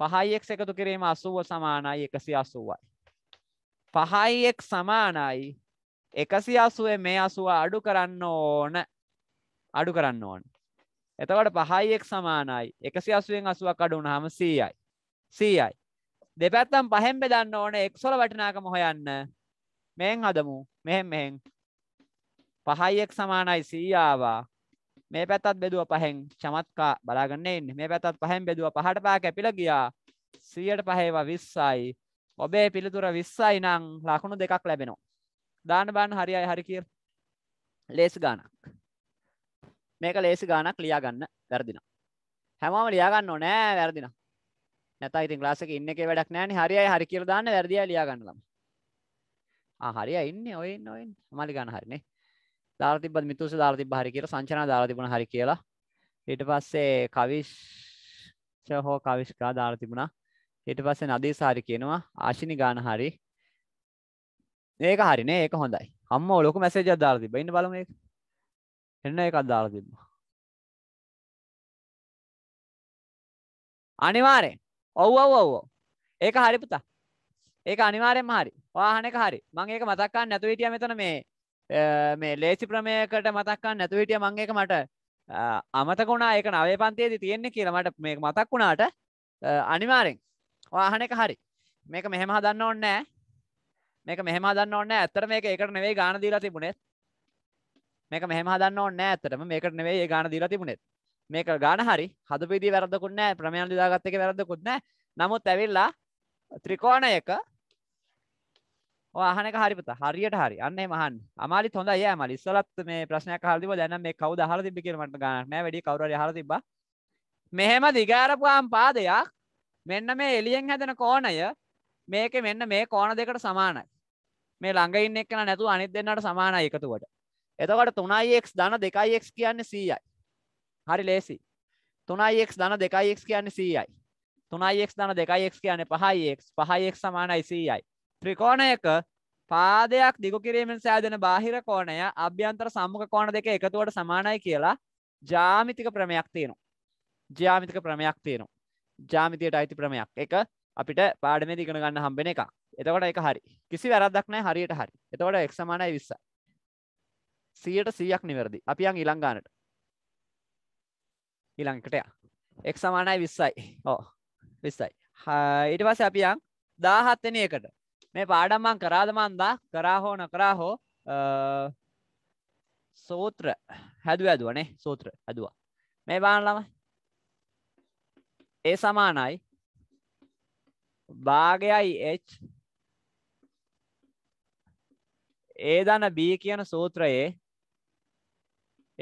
5x එකතු කිරීම 80 සමානයි 180යි 5x සමානයි 180 මේ 80 අඩු කරන්න ඕන අඩු කරන්න ඕන එතකොට 5x සමානයි 180න් 80ක් අඩු වුනහම 100යි 100යි දෙපැත්තම් පහෙන් බෙදන්න ඕන x වල වටිනාකම හොයන්න මෙහෙන් හදමු මෙහෙන් මෙහෙන් 5x සමානයි 100 ආවා මේ පැත්තත් බෙදුව පහෙන් චමත්කා බලාගන්න එන්න මේ පැත්තත් පහෙන් බෙදුව පහට පා කැපිල ගියා සියයට පහේවා විස්සයි ඔබේ පිළිතුර විස්සයි නං ලකුණු දෙකක් ලැබෙනවා දාන බාන්න හරි අයි හරිකිර ලේසි ගානක් මේක ලේසි ගානක් ලියාගන්න වැරදින හැමම ලියාගන්න නෑ වැරදින නැත ඉතින් ලාසක ඉන්න එක වැඩක් නෑන හරි අයි හරි කියර දාන්න වැරදිය ලියාගන්නලම හරිය ඉන්න ඔයන්න ඔයින් මලි ගන්න හරිනේ දාලා තිබ්බද මිතුස දාලා තිබ්බ හරි කියලා සංචනා දාලා තිබුණා හරි කියලා ඊට පස්සේ කවිෂ් හෝ කවිෂ්කා දාලා තිබුණා ඊට පස්සේ නදීස හරි කියනවා ආශිනි ගාන හරි ඒක හරි නේ ඒක හොඳයි අම්මෝ ලොකු මැසේජ් එකක් දාලා තිබ්බා ඉන්න බලමු ඒක එන්න එකක් දාලා තිබ්බා අනිවාර්යෙන් ඔව් ඔව් ඔව් ඒක හරි පුතා ඒක අනිවාර්යෙන්ම හරි වාහන එක හරි මම ඒක මතක් කරන්න නැතුව හිටියා මෙතන මේ මේ ලේසි ප්‍රමයකට මතක්කන්න නැතුවිටිය මංගේක මට අමතකුණා ඒක නවේ පන්තියේද තියෙන්නේ කියලමට මේ මතක් වුණාට අනිවාරෙන් වාහනක හරි මේක මෙහෙම හදන්න ඕන්න නෑ මේක මෙහෙම දන්න ඕන්න ඇත්තර මේක එකට නෙවේ ගාන දීලා තිබුණෙත් මේක මෙහෙම හදන්න ඕන්න ඇත්තටම මේකට නෙවේ ඒ ගාන දීලා තිබුණෙත් මේක ගාන හරි හද පිදී වැරදකුන්න ප්‍රමයන් දිදාගත්තක වැරදකුන්න නමුත් ඇවිල්ලා ත්‍රිකෝණයක ඔය අහන එක හරි පුතා. හරියට හරි. අන්න එහෙම අහන්න. අමාලිත් හොඳයි ඈ අමාලි. ඉස්සලත් මේ ප්‍රශ්නයක් අහලා තිබ්බා. දැන් නම් මේ කවුද අහලා තිබ්බේ කියලා මට ගානක් නෑ. වැඩි කවුරු හරි අහලා තිබ්බා. මෙහෙම දිගාරපුවාම් පාදයක් මෙන්න මේ එළියෙන් හැදෙන කෝණය මේකේ මෙන්න මේ කෝණ දෙකට සමානයි. මේ ළඟ ඉන්න එක්කන නැතුව අනිත් දෙන්නට සමානයි එකතුවට. එතකොට 3x ධන 2x කියන්නේ 100යි. හරි ලේසි. 3x ධන 2x කියන්නේ 100යි. 3x ධන 2x කියන්නේ 5x. 5x සමානයි 100යි. ත්‍රිකෝණයක පාදයක් දිගු කිරීමෙන් සෑදෙන බාහිර කෝණය අභ්‍යන්තර සම්මුඛ කෝණ දෙක එකතුවට සමානයි කියලා ජ්‍යාමිතික ක්‍රමයක් තියෙනවා. ජ්‍යාමිතික ක්‍රමයක් තියෙනවා. ජාමිතියට අයිති ක්‍රමයක්. එක අපිට පාඩමේ ඉගෙන ගන්න හම්බෙන එකක්. එතකොට ඒක හරි. කිසි වැරද්දක් නැහැ හරියට හරි. එතකොට x 20යි. 100ට 100ක් නිවැරදි. අපි යන් ඊළඟ ගානට. ඊළඟ එකට යා. x 20යි. ඔව්. 20යි. ඊට පස්සේ අපි යන් 17 වෙනි එකට. මේ පාඩම්මන් කරාද මන්දා කරා හෝ නකරා හෝ සූත්‍ර හැදුව ඇදුවනේ සූත්‍ර ඇදවා මේ බාන ළමයි ඒ සමානයි භාගයයි H ඒ දන B කියන සූත්‍රයේ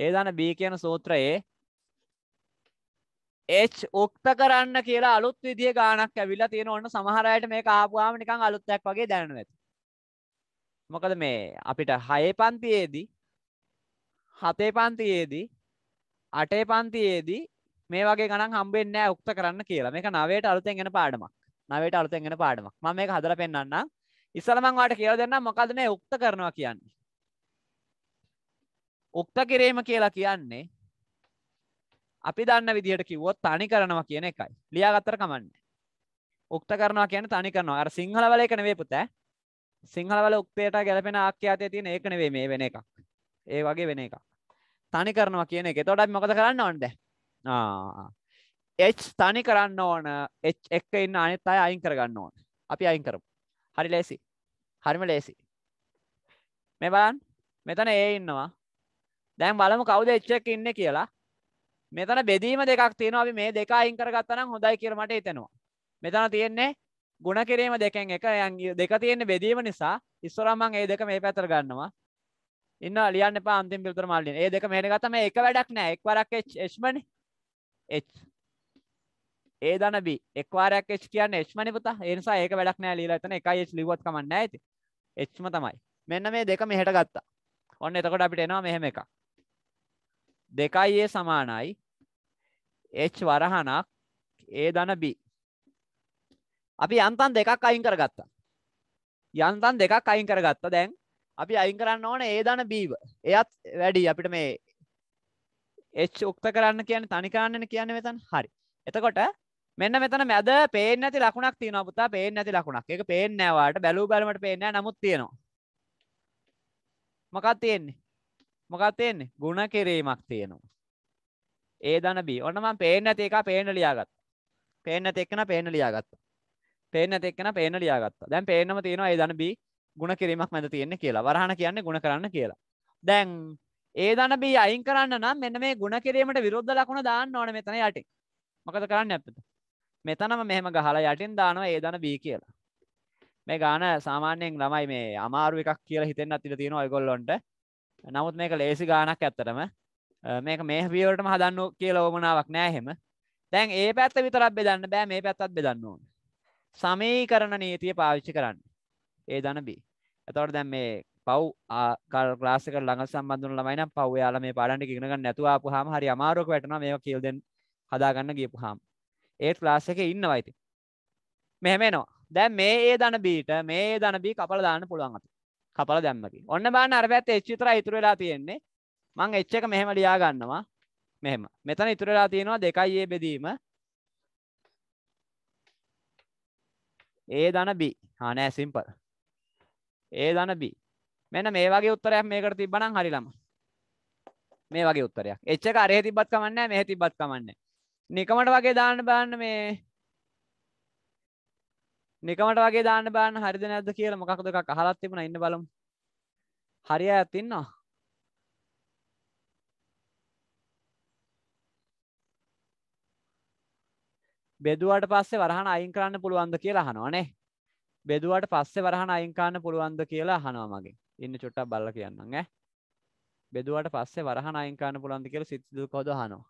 ඒ දන B කියන සූත්‍රයේ H උක්ත කරන්න කියලා අලුත් විදිය ගානක් ඇවිල්ලා තියෙන ඔන්න සමහර අයට මේක ආපුවාම නිකන් අලුත්යක් වගේ දැනෙනවා ඇති. මොකද මේ අපිට 6 පන්තියේදී 7 පන්තියේදී 8 පන්තියේදී මේ වගේ ගණන් හම්බෙන්නේ නැහැ උක්ත කරන්න කියලා. මේක 9ට අලුතෙන් එන පාඩමක්. 9ට අලුතෙන් එන පාඩමක්. මම මේක හදලා පෙන්නන්නම්. ඉස්සෙල්ලා මම ඔයාලට කියලා දෙන්නම් මොකද මේ උක්ත කරනවා කියන්නේ. උක්ත කිරීම කියලා කියන්නේ අපි දන්න විදිහට කිව්වොත් තනි කරනවා කියන එකයි. ලියාගත්තර කමන්නේ. උක්ත කරනවා කියන්නේ තනි කරනවා. අර සිංහල වල එක නෙවෙයි පුතේ. සිංහල වල උක්තයට ගැලපෙන ආඛ්‍යාතය තියෙන ඒක නෙවෙයි මේ වෙන එකක්. ඒ වගේ වෙන එකක්. තනි කරනවා කියන එක. එතකොට අපි මොකද කරන්න ඕනද? ආ. H තනි කරන්න ඕන. H එක ඉන්න අනිත් අය අයින් කරගන්න ඕන. අපි අයින් කරමු. හරි ලේසි. හරිම ලේසි. මේ බලන්න. මෙතන A ඉන්නවා. දැන් බලමු කවුද H එක ඉන්නේ කියලා. මෙතන බෙදීම දෙකක් තියෙනවා අපි මේ දෙක අයින් කරගත්තා නම් හොඳයි කියලා මට හිතෙනවා. මෙතන තියෙන්නේ ಗುಣ කිරීම දෙකෙන් එක දෙක තියෙන්නේ බෙදීම නිසා ඉස්සරහම මම මේ දෙක මේ පැත්තට ගන්නවා. ඉන්න ලියන්න එපා අන්තිම පිළිතුර මම ලියන. මේ දෙක මෙහෙට ගත්තම එක වැඩක් නෑ. එකවරක් H H මනේ. H A ධන B එකවරක් H කියන්නේ H මනේ පුතා. ඒ නිසා ඒක වැඩක් නෑ ලියලා එතන 1යි H ලිව්වත් කමක් නෑ ඉතින්. H ම තමයි. මෙන්න මේ දෙක මෙහෙට ගත්තා. ඔන්න එතකොට අපිට එනවා මෙහෙම එකක්. දෙකයි A සමානයි H වරහනක් A ධන B. අපි යන්තම් දෙකක් අයින් කරගත්තා. යන්තම් දෙකක් අයින් කරගත්තා. දැන් අපි අයින් කරන්න ඕනේ A ධන B. එයත් වැඩි අපිට මේ H උක්ත කරන්න කියන්නේ තනි කරන්නනේ කියන්නේ මෙතන. හරි. එතකොට මෙන්න මෙතන මැද පේන්නේ නැති ලකුණක් තියෙනවා පුතා. පේන්නේ නැති ලකුණක්. ඒක පේන්නේ නැහැ වාට. බැලුව බැලමට පේන්නේ නැහැ. නමුත් තියෙනවා. මොකක්ද තියෙන්නේ? මොකක්ද තියෙන්නේ? ಗುಣ කිරීමක් තියෙනවා. A ධන B. ඔන්න මම පේන්නේ නැති එකා පේන්න ලියාගත්තා. පේන්නේ නැති එකන පේන්න ලියාගත්තා. පේන්නේ නැති එකන පේන්න ලියාගත්තා. දැන් පේන්නම තියෙනවා A ධන B ಗುಣ කිරීමක් මැද තියෙන්නේ කියලා. වරහන කියන්නේ ಗುಣ කරන්න කියලා. දැන් A ධන B අයින් කරන්න නම් මෙන්න මේ ಗುಣ කිරීමට විරුද්ධ ලකුණ දාන්න ඕනේ මෙතන යටින්. මොකද කරන්නේ අපිට? මෙතනම මෙහෙම ගහලා යටින් දානවා A ධන B කියලා. මේ ගාන සාමාන්‍යයෙන් ළමයි මේ අමාරු එකක් කියලා හිතෙන්නත් ඉඩ තියෙනවා ඔයගොල්ලොන්ට. නමුත් මේක ලේසි ගානක් ඇත්තටම. මේක මේ වියවටම හදන්න කියලෝමනාවක් නෑහෙම තැන් ඒ පැත්ත විතරක් බෙදන්න බෑ මේ පැත්තත් බෙදන්න ඕන සමී කරන නීතිය පාවිච්චි කරන්න ඒ දන බී ඇතවට දැන් මේ පව් ආකල් ලාසික ළඟ සම්බඳු ළමයින පව්යාල මේ පාඩන්ට ඉගෙනග නැතුවාපු හම හරි අමාරුවක් වැටන මේ කියල්දෙන් හදාගන්න ගියපු හාම් ඒත් ලාස එක ඉන්නවයිති මෙහමේනවා දැන් මේ ඒ දන බීට මේ දන බී කපල දාන්න පුළුවන් අත කපල දැම්මකි ඔන්න බාන්න අර පැත් එච්චිතර ඉතුරවෙලා තියෙන්නේ මං එච් එක මෙහෙම ලියා ගන්නවා මෙහෙම මෙතන ඉතුරලා තියෙනවා දෙකයි ඒ බෙදීම ඒ ධන B හා නෑ සිම්පල් ඒ ධන B මෙන්න මේ වගේ උත්තරයක් මේකට තිබ්බනම් හරි ළමයි මේ වගේ උත්තරයක් එච් එක අරේ තිබ්බත් කමක් නෑ මෙහෙ තිබ්බත් කමක් නෑ නිකමට වගේ දාන්න බලන්න මේ නිකමට වගේ දාන්න බලන්න හරිද නැද්ද කියලා මොකක්ද එකක් අහලත් තිබුණා ඉන්න බලමු හරිය ඇත්තින්නවා බෙදුවට පස්සේ වරහන අයින් කරන්න පුළුවන්ද කියලා අහනවානේ බෙදුවට පස්සේ වරහන අයින් කරන්න පුළුවන්ද කියලා අහනවා මගේ ඉන්න චුට්ටක් බලලා කියන්නම් ඈ බෙදුවට පස්සේ වරහන අයින් කරන්න පුළුවන්ද කියලා සිත් සිදු කොහොද අහනවා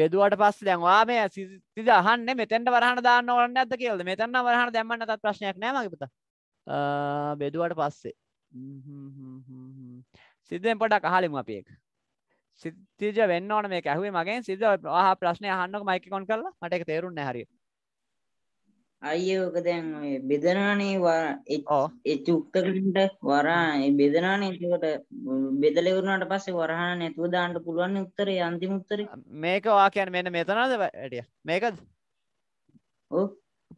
බෙදුවට පස්සේ දැන් ඔයා මේ සිත අහන්නේ මෙතෙන්ට වරහන දාන්න ඕනේ නැද්ද කියලාද මෙතන වරහන දැම්මම නැතත් ප්‍රශ්නයක් නෑ මගේ පුතා බෙදුවට පස්සේ සිද්දෙන් පොඩක් අහලෙමු අපි ඒක සිතජ වෙන්න ඕන මේ ඇහුවේ මගේ සිද හ ප්‍රශ්නය හන්නක මයික කොන් කරලා මට එක තේරුන්න හරි අයෝක දැන් බෙදනානේ එචුක්තකට වරා බෙදනාන එකට බෙදලෙවරුණට පස්සේ වරහන නැතුව දාන්නට පුළුවන් උත්තර අන්ති මුත්තර මේක වාකයන් මෙන්න මෙතනාද වැඩිය මේකද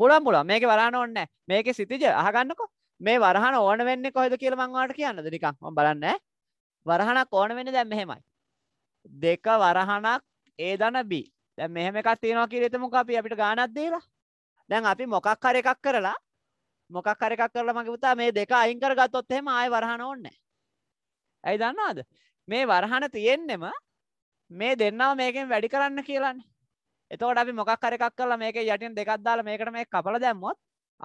පුළන් පුළ මේක වරහන ඔන්න මේක සිතිජ අහගන්නකො මේ වරහන ඕන වෙන්න කොහෙද කියල මංවාට කියන්න දෙනිකක් බලන්න වරහනක් ඕන වෙන්න දැම් මෙහෙමයි දෙක වරහනක් ඒ දන B. දැන් මෙහෙම එකක් තියෙනවා කියලා හිතමුක අපි අපිට ගාණක් දීලා. දැන් අපි මොකක් හරි එකක් කරලා මොකක් හරි එකක් කරලා මගේ පුතා මේ දෙක අයින් කරගත්තොත් එහෙම ආයෙ වරහන ඕනේ නැහැ. ඇයි දන්නවද? මේ වරහන තියෙන්නෙම මේ දෙන්නව මේකෙන් වැඩි කරන්න කියලානේ. එතකොට අපි මොකක් හරි එකක් කරලා මේකේ යටින් දෙකක් දාලා මේකට මේක කපලා දැම්මොත්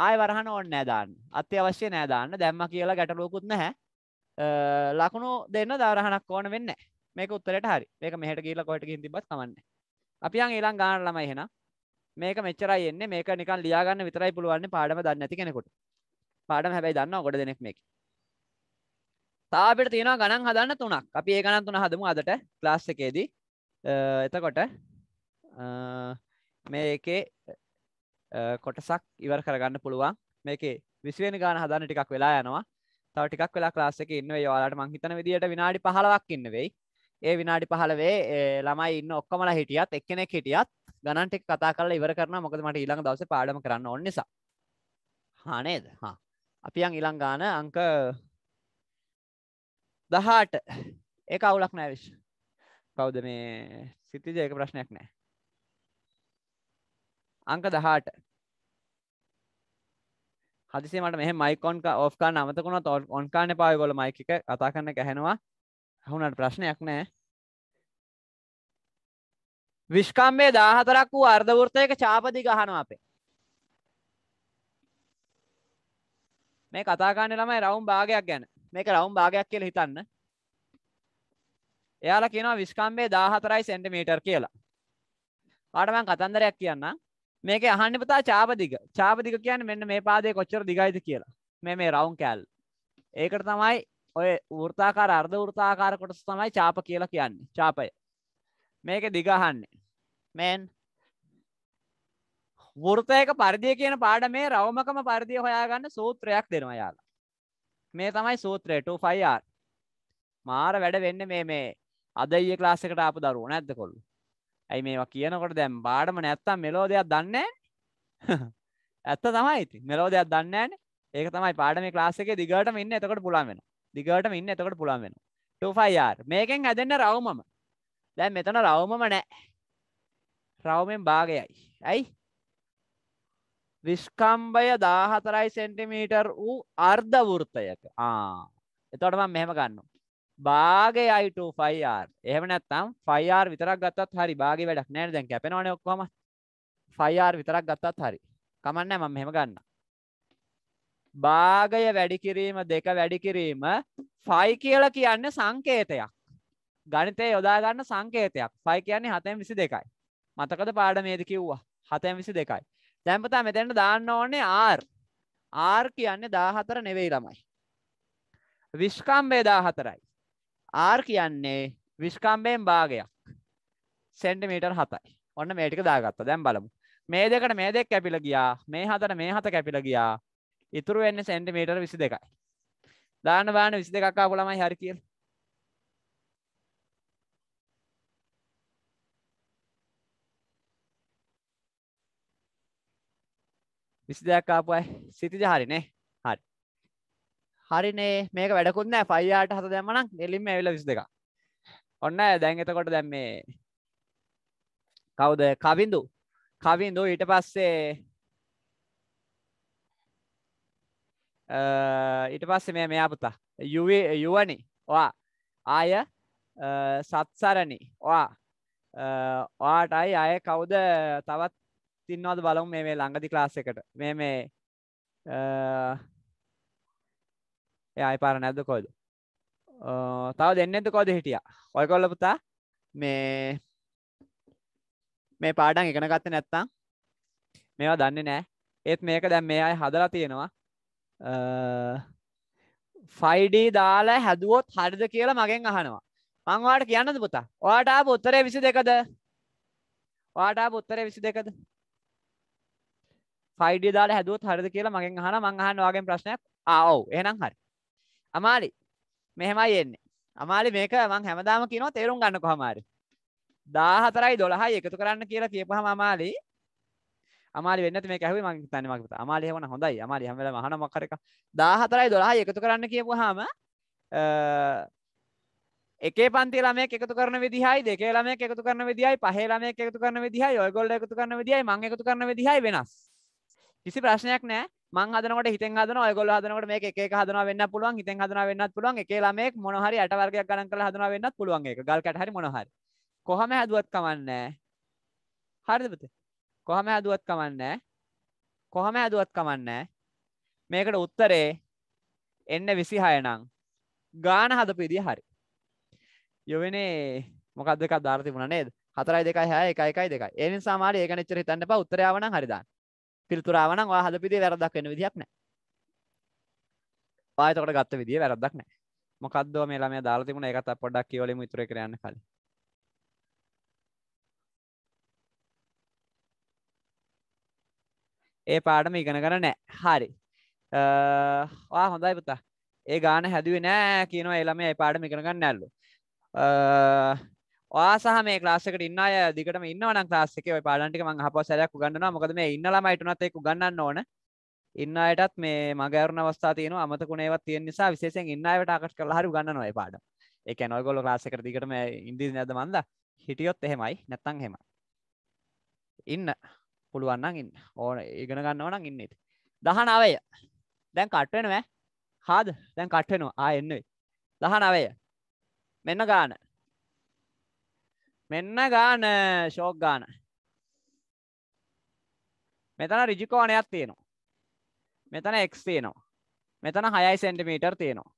ආය වරහන ඕන්න නෑ දාන්න අත්‍යවශ්‍ය නෑ දාන්න දැම්ම කියලා ගැටලුවකුත් නැහැ ලකුණු දෙන්න දවරහනක් ඕන වෙන්නේ මේක උත්තරට හරි මේක මෙහට ගීල කොට ගින් තිබත් කමන්න අපියන් ඒලං ගාන ළමයි හෙන මේක මෙච්චරයි එන්නේ මේක නිකන් ලියාගන්න විතරයි පුළුවන් පාඩම දන්න ඇති කෙනෙකුට පාඩම හැබැයි දන්න ගොඩ දෙනෙක් මේක තාපට තියෙනවා ගණන් හදන්න තුනක් අපි ඒ ගණන් තුන හදමු අදට ක්ලාස් එකේදී එතකොට මේ එකේ කොටසක් ඉවර කරගන්න පුළුවන් මේකේ විස්වෙන ගාන හදන්න ටිකක් වෙලා යනවා තව ටිකක් වෙලා ක්ලාස් එකේ ඉන්න වෙයි ඔයාලට මං හිතන විදියට විනාඩි 15ක් ඉන්න වෙයි ඒ විනාඩි පහලවේ ළමයි ඉන්න ඔක්කමල හිටියත් එක්කෙනෙක් හිටියත් ගණන්ටෙක් කතා කරලා ඉවර කරන මොකද මට ඊළඟ දවසේ පාඩම කරන්න ඕන නිසා හානේද හා අපි අන් ඊළඟ ගාන අංක දහාට ඒ අවුලක් නෑ විශ් කවුද මේ සිතිජ ඒක ප්‍රශ්නයක් නෑ අංක දහාට හදිසේ මට මෙහ මයිකොන්ක ඔෆ්කා නමතකුණ ඔන්කාන පායගොල මයික කතා කරන්න ගැහෙනවා හුනට ප්‍රශ්නයක් නෑ විශ්කම්බේ දාහතරක් වූ අර්ධවෘතයක චාපදි ගහනවා අපේ මේ කතාකාන්න ළමයි රවුම් භාගයක් ගැන මේක රවුම් භාගයක් කියල හිතන්න එයාලා කියනවා විස්කම්බේ දාහතරයි සෙන්ටිමීටර් කියලා පාටමන් කතන්දරයක් කියන්න මේක අහන්නිපතා චාපදික චාපදික කියන්න මෙන්න මේ පාදය කොච්චර දිගයිද කියලා මේ මේ රවුන් කෑල් ඒකට තමයි ඔය වෘතාකාර අර්ධ වෘතාකාර කොටස තමයි චාප කියලා කියන්නේ. චාපය. මේක දිගහන්නේ. මෙන් වෘතයක පරිධිය කියන පාඩමේ රවමකම පරිධිය හොයාගන්න සූත්‍රයක් දෙනවා යාලා. මේ තමයි සූත්‍රය 25R. මාර වැඩ වෙන්නේ මේ මේ අද ඊයේ ක්ලාස් එකට ආපු දරුවෝ නැද්ද කොල්ලෝ? ඇයි මේවා කියනකොට දැන් පාඩම නැත්තම් මෙලෝ දෙයක් දන්නේ ඇත්ත තමයි ඉතින් මෙලෝ දෙයක් දන්නේ ඒක තමයි පාඩමේ ක්ලාස් එකේ දිගටම ඉන්න එතකොට පුළුවන් වෙනවා. දිගට මෙන්න එතකට පුළුවන් වෙන ටෆයිර් මේකෙන් ඇදන්න රවමම දැ මෙතන රවමම නෑ රවමෙන් භාගයයි ඇයි විස්කම්බය දාහතරයි සෙන්ටිමීටර් වූ අර්ධ වෘත්තයක එතොටම මෙහෙම ගන්න භාගයයිට ෆයිර් එහම නැත්තම් ෆයිර් විතරක් ගත්තත් හරි භාග වැඩක් නෑ දැන් කැපෙනවන ඔක්කොම ෆයිර් විතරක් ගත්තත් හරි කමන්න මම මෙහෙම ගන්නා භාගය වැඩි කිරීම දෙක වැඩි කිරීම ෆයි කියලා කියන්න සංකේතයක්. ගණිතය යොදාගන්න සංකේතයක් ෆයි කියන්නේ හතැම් විසි දෙකයි. මතකද පාඩමේද කිව්වා හතැම් විසි දෙකයි. තැම්පතා මෙතැන්ට දාන්න ඕන්නේ ආර් ආර් කියන්නේ දාහතර නෙවෙයි ළමයි. විශ්කම්බේ දාහතරයි. ආර් කියන්නේ විශ්කම්බයෙන් භාගයක් සෙන්ටිමීටර් හතයි ඔන්න මේටික දාගත්ත දැම් බලමු මේ දෙකට මේ දෙක් කැපිල ගියා මේ හතට මේ හත කැපිල ගියා ඉතුරු වෙන්න සැන්ටිමීටර් විසි දෙකයි දාන බාන විසි දෙකක්කා කොළමයි හරි කියල් විසි දෙයක් කාපුයි සිතිජ හරිනේ හරි හරිනේ මේක වැඩකුන්න ෆයියාට හත දැමනක් එලින්ම ඇවිල විසි දෙක ඔන්න දැන් එතකොට දැම් මේ කවුද කවින්දු කවින්දු ඊට පස්සේ ඊට පස්ස මේ මෙයා පුතා යුවේ යුවනි වා ආය සත්සරණි වා වාටයි අය කවුද තවත් තින්නවද බලමු මේ මේ ළඟදි ක්ලාස් එකට මේ මේ එයයි පාර නැද්ද කොයිද තව දෙන්නෙද කොයිද හිටියා ඔයකොල්ල පුතා මේ මේ පාඩම් ඉගෙන ගත්තේ නැත්නම් මේවා දන්නේ නැහැ ඒත් මේක දැන් මේ අය හදලා තියෙනවා ෆයිඩී දාලා හැදුවොත් හරිද කියලා මගෙන් අහනවා මංවාට කියන්නද පුතා වාටා පොත්තරය විසි දෙකද වාටා පොත්තරය විසි දෙකද ෆයිඩි දාලා හැදුවොත් හරිද කියලා මගෙන් අහන මං අහන්න වගේ ප්‍රශ්නයක් ආව් එහෙනම් හරි අමාලි මෙහෙමයි එන්නේ අමාලි මේක මං හැමදාම කියනවා තේරුම් ගන්න කොහමාරි දාහතරයි දොළහයි එකතු කරන්න කියලා කියපහම අමාලි අමාලි වෙන්න මේ ඇහුවේ මගේ තන්න මගේ පුතා අමාලි හවන හොඳයි අමාලි හැම වෙලාවෙම අහන මොකක් හරි එකක් 14යි 12යි එකතු කරන්න කියපුවාම එකේ පන්ති ළමයෙක් එකතු කරන විදිහයි දෙකේ ළමයෙක් එකතු කරන විදිහයි පහේ ළමයෙක් එකතු කරන විදිහයි ඔයගොල්ලෝ එකතු කරන විදිහයි මං එකතු කරන විදිහයි වෙනස් කිසි ප්‍රශ්නයක් නැහැ මං හදනකොට හිතෙන් හදන ඔයගොල්ලෝ හදනකොට මේක එක එක හදනවා වෙන්න පුළුවන් හිතෙන් හදනවා වෙන්නත් පුළුවන් එකේ ළමයෙක් මොන හරි ඇට වර්ගයක් ගණන් කරලා හදනවා වෙන්නත් පුළුවන් ඒක ගල් කැට හරි මොන හරි කොහම හැදුවත් කමන්නේ නැහැ හරිද පුතේ කොහම හැදුවත් කමන්නේ කොහම හැදුවත් කමන්නේ මේකට උත්තරේ එන්න 26 නම් ගාන හදපු විදිය හරි යොවෙනේ මොකක්ද දෙකක් දාලා තිබුණා නේද 4 2 6 1 1 2 ඒ නිසා මාරි ඒක නෙච්චර හිතන්න එපා උත්තරය ආව නම් හරි දාන්න පිළිතුර ආව නම් ඔයා හදපු විදිය වැරද්දක් වෙන්න විදියක් නැහැ ඔයා එතකොට ගත්ත විදිය වැරද්දක් නැහැ මොකක්ද මේ ළමයා දාලා තිබුණා ඒකත් පොඩ්ඩක් කියවලෙමු ඉතුරු කරේ යන්න කලින් ඒ පාඩම ඉගෙන කර නෑ හරි වා හොඳයි පුතා ඒ ගාන හැදුව නෑ කියනවා එළම ඒ පාඩම ඉගෙනගන්න නැල්ලු ආසහ මේ ලාසකට ඉන්න දිකට ඉන්නවන ලාසක පාලටික මං හප සැලක් ගන්න මොකද මේ ඉන්නලම යිටනතෙක් ගන්න ඕන ඉන්න අයටත් මේ මගේරු අවස්ථා තියන අමතකුණේවත් තියෙන් නිසා විශේෂෙන් ඉන්නයට අකට කළ හරු ගන්න නොය පාඩ එක නොගොල ලාසකර දිකටම ඉන්දී නැද මන්ද හිටියොත් එහෙමයි නැත්තං හෙම ඉන්න පුළුවන්නම් ඉන්න ඕන ඉගෙන ගන්නව නම් ඉන්නෙත් දහනවය දැන් කට්වෙනවා හාද දැන් කට්වෙනවා ආ එන්නවෙයි දහනවය මෙන්න ගාන මෙන්න ගාන ශෝක් ගාන මෙතන රිජිකෝණයක් තියෙනවා මෙතන එක් තියෙනවා මෙතන හයයි සෙන්ටිමීටර් තියෙනවා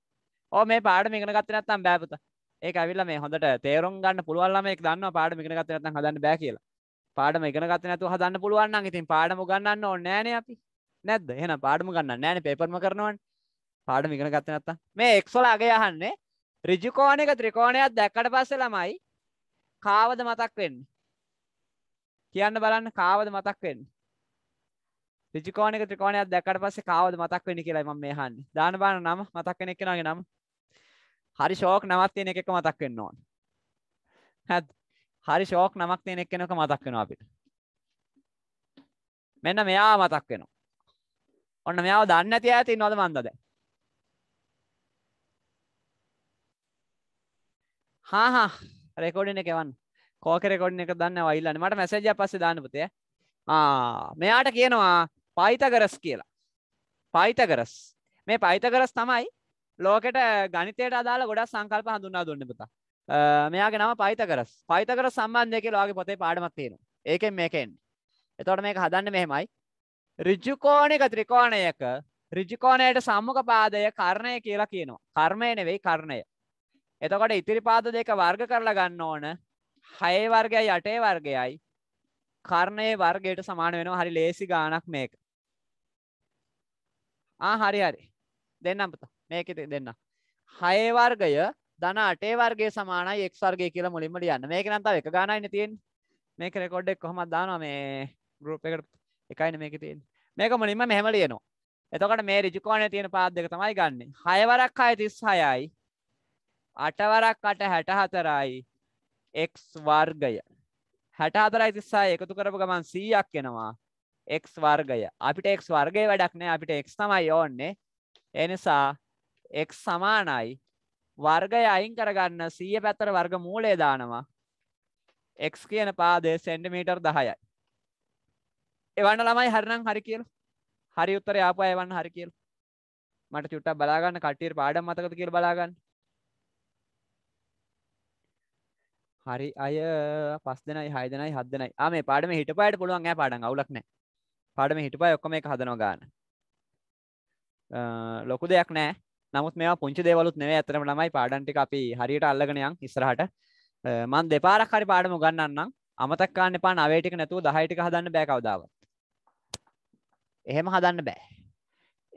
ඕ මේ පාඩම ඉගෙන ගත්තේ නැත්නම් බෑ පුතා ඒක ඇවිල්ලා මේ හොඳට තේරුම් ගන්න පුළුවන් ළමයෙක් දන්නවා පාඩම ඉගෙන ගත්තේ නැත්නම් හදන්න බෑ කියලා පාඩම ඉගෙන ගත නැතුව හදන්න පුළුවන් නම් ඉතින් පාඩම උගන්වන්න ඕනේ නෑනේ අපි. නැද්ද? එහෙනම් පාඩම ගන්න නෑනේ පේපර්ම කරනවනේ. පාඩම ඉගෙන ගත්තේ නැත්තම් මේ x වල අගය අහන්නේ ඍජු කෝණයක ත්‍රිකෝණයක් දැක්කට පස්සේ ළමයි කාවද මතක් වෙන්නේ? කියන්න බලන්න කාවද මතක් වෙන්නේ? ඍජු කෝණයක ත්‍රිකෝණයක් දැක්කට පස්සේ කාවද මතක් වෙන්නේ කියලායි මම මේ අහන්නේ. දාන බාන නම මතක් වෙන එක්කෙනාගේ නම. හරි ෂෝක් නමක් තියෙන එකක මතක් වෙන්න ඕන. හරිද? හරි ෂෝක් නමක් තියෙන එක්කෙනෙක් මතක් වෙනවා අපිට. මෙන්න මෙයා මතක් වෙනවා. ඔන්න මෙයාව දන්නේ නැති අය තින්නවද මන්ද දැන්? හා හා රෙකෝඩින් එක එවන්න. කෝක රෙකෝඩින් එක දන්නේ නැව අයිලානේ. මට මැසේජ් එකක් පස්සේ දාන්න පුතේ. ආ මෙයාට කියනවා පයිතගරස් කියලා. පයිතගරස්. මේ පයිතගරස් තමයි ලෝකෙට ගණිතයට අදාළ ගොඩක් සංකල්ප හඳුන්වා දුන්නේ පුතා. මෙයාගේ නම පයිතකරස් පයිතකර සම්බන්ධය කියලා ඔයාගේ පොතේ පාඩමක් තියෙනවා. ඒකෙන් මේකෙන්. එතකොට මේක හදන්නේ මෙහෙමයි. ඍජු කෝණික ත්‍රිකෝණයක ඍජු කෝණයට සම්මුඛ පාදය කර්ණය කියලා කියනවා. කර්ණය නෙවෙයි කර්ණය. එතකොට ඉතිරි පාද දෙක වර්ග කරලා ගන්න ඕන. 6 වර්ගයයි 8 වර්ගයයි කර්ණයේ වර්ගයට සමාන වෙනවා. හරි ලේසි ගාණක් මේක. ආ හරි හරි. දෙන්නම් පුතා. මේකෙ දෙන්නම්. 6 වර්ගය ධන අටේ වර්ගය සමානයි x වර්ගය කියලා මුලින්ම ලියන්න. මේක නම් තව එක ගානයිනේ තියෙන්නේ. මේක රෙකෝඩ් එක කොහමද දානවා මේ group එකට එකයිනේ මේකේ තියෙන්නේ. මේක මුලින්ම මෙහෙම ලියනවා. එතකොට මේ ඍජු කෝණයේ තියෙන පාද දෙක තමයි ගන්නෙ. 6 වරක් 6 36යි. 8 වරක් 8 64යි. x වර්ගය. 64යි 36 එකතු කරපු ගමන් 100ක් එනවා. x වර්ගය. අපිට x වර්ගයේ වැඩක් නෑ. අපිට x තමයි ඕන්නේ. ඒ නිසා x සමානයි වර්ගය අයින් කරගන්න සීය පැත්තර වර්ග මූලේ දානවා එක් කියන පාදේ සෙන්ඩමීටර් දහයයි එවන්න ළමයි හරිනම් හරි කියල හරි උත්තර යාපා එවන්න හරි කියල මට චුට්ටක් බලාගන්න කට්ටියට පාඩම් මතකද කියලා බලාගන්න හරි අය පස් දෙනයි හය දෙනයි හත් දෙනයි ආ මේ පාඩම හිටපායට පුළුවන් ඈ පාඩම් අවුලක් නැහැ. පාඩම හිටපාය ඔක්කොම එක හදනවා ගන්න. ලොකු දෙයක් නැහැ. නමුත් මේ පුංචි දේවලුත් නෙවේ ඇතරම ළමයි පාඩන්ටික අපි හරියට අල්ලගෙනයන් ඉස්රහට මන් දෙපාරක් හරි පාඩම ගන්නන්නම් අමතක්කාන්න එපා නවේටික නැතුව දහයිටික හදන්න බෑකවදාව එහෙම හදන්න බෑ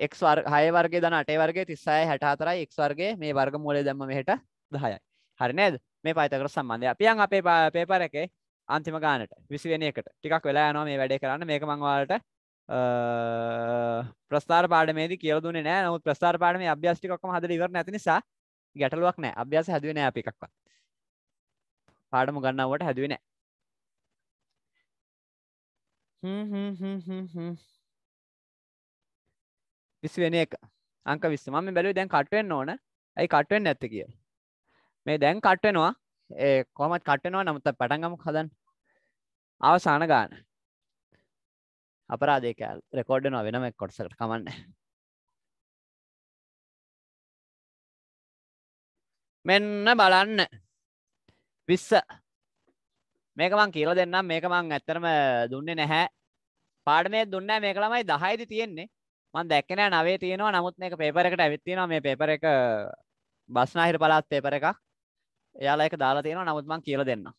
එක් හය වර්ගේ දන අටේ වර්ගේ තිස්සාය හැට හතරයි එක් වර්ගේ මේ වර්ග මූලේ දැම්ම මෙහට දහයයි හරි නේද මේ පයිතකර සම්බන්ධය අපියන් අපේ පේපර එකේ අන්තිම ගානට විසිවෙන එකට ටිකක් වෙලා යනවා මේ වැඩේ කරන්න මේක මංවාලට ප්‍රස්ථාර පාඩමේද කියලදුන නෑ නමුත් ප්‍රස්ථාර පාඩම අභ්‍යස්ටිකොක්ම හද ඉවර නැති නිසා ගැටලුවක් නෑ අභ්‍යාස හැදුවෙන අප එකක්වත් පාඩම ගන්නවට හැදුවෙන විසි වෙන එක අංක විස්ස මම බැලු දැන් කටුවෙන් ඕන ඇයි කටුවෙන් ඇත්ත කිය මේ දැන් කට්වෙනවා ඒ කොමත් කට්වෙනවා නමුත් පටන්ගම හදන් අවසාන ගාන අපරාධයකෑල් රෙකෝඩ්නවා වෙනම කොටසකට කමන්න මෙන්න බලන්න විස්ස මේකමං කියල දෙන්නම් මේකමං ඇත්තරම දුන්නේ නැහැ පාඩනේ දුන්න මේක ළමයි දහයිති තියෙන්නේ මන් දැක්කෙන නවේ තියෙනවා නමුත් මේ පේපරකට ඇවිත්තිනවා මේ පේපර එක බස්නාහිර පලාත් පේපර එකක් එයාලා එක දාලා තියෙනවා නමුත් මං කියල දෙන්නවා